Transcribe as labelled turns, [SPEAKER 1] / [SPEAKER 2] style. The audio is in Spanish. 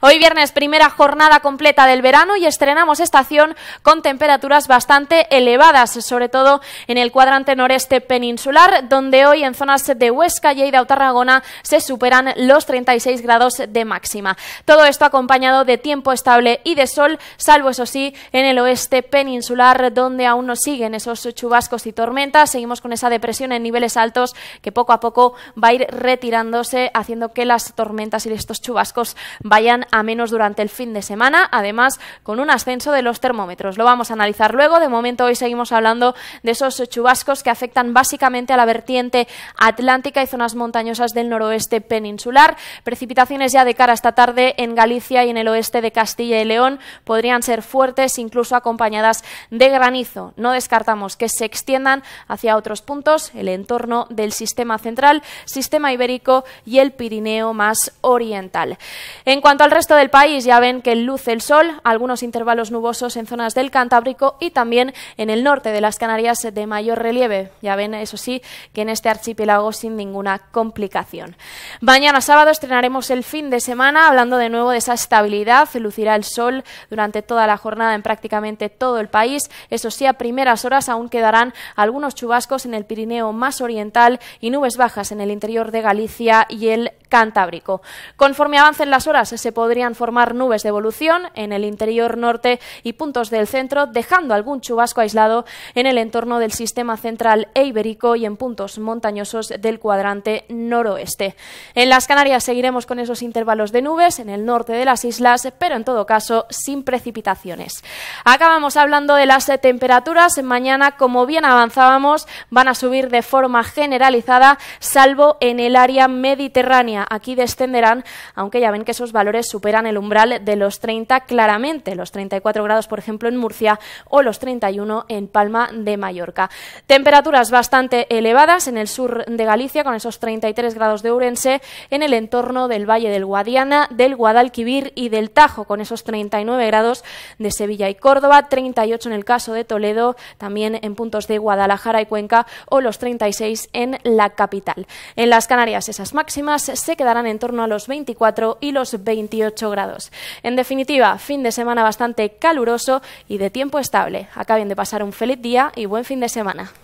[SPEAKER 1] Hoy viernes, primera jornada completa del verano y estrenamos estación con temperaturas bastante elevadas, sobre todo en el cuadrante noreste peninsular, donde hoy en zonas de Huesca, y de Autarragona se superan los 36 grados de máxima. Todo esto acompañado de tiempo estable y de sol, salvo eso sí en el oeste peninsular, donde aún nos siguen esos chubascos y tormentas. Seguimos con esa depresión en niveles altos que poco a poco va a ir retirándose, haciendo que las tormentas y estos chubascos vayan a menos durante el fin de semana, además con un ascenso de los termómetros. Lo vamos a analizar luego. De momento hoy seguimos hablando de esos chubascos que afectan básicamente a la vertiente atlántica y zonas montañosas del noroeste peninsular. Precipitaciones ya de cara esta tarde en Galicia y en el oeste de Castilla y León podrían ser fuertes, incluso acompañadas de granizo. No descartamos que se extiendan hacia otros puntos, el entorno del sistema central, sistema ibérico y el Pirineo más oriental. En cuanto al resto del país ya ven que luce el sol, algunos intervalos nubosos en zonas del Cantábrico y también en el norte de las Canarias de mayor relieve. Ya ven, eso sí, que en este archipiélago sin ninguna complicación. Mañana sábado estrenaremos el fin de semana hablando de nuevo de esa estabilidad. Lucirá el sol durante toda la jornada en prácticamente todo el país. Eso sí, a primeras horas aún quedarán algunos chubascos en el Pirineo más oriental y nubes bajas en el interior de Galicia y el Cantábrico. Conforme avancen las horas, se podrá podrían formar nubes de evolución en el interior norte y puntos del centro, dejando algún chubasco aislado en el entorno del sistema central e ibérico y en puntos montañosos del cuadrante noroeste. En las Canarias seguiremos con esos intervalos de nubes en el norte de las islas, pero en todo caso sin precipitaciones. Acabamos hablando de las temperaturas. Mañana, como bien avanzábamos, van a subir de forma generalizada, salvo en el área mediterránea. Aquí descenderán, aunque ya ven que esos valores superan el umbral de los 30 claramente, los 34 grados por ejemplo en Murcia o los 31 en Palma de Mallorca. Temperaturas bastante elevadas en el sur de Galicia con esos 33 grados de Urense, en el entorno del Valle del Guadiana, del Guadalquivir y del Tajo con esos 39 grados de Sevilla y Córdoba, 38 en el caso de Toledo, también en puntos de Guadalajara y Cuenca o los 36 en la capital. En las Canarias esas máximas se quedarán en torno a los 24 y los 28 grados. En definitiva, fin de semana bastante caluroso y de tiempo estable. Acaben de pasar un feliz día y buen fin de semana.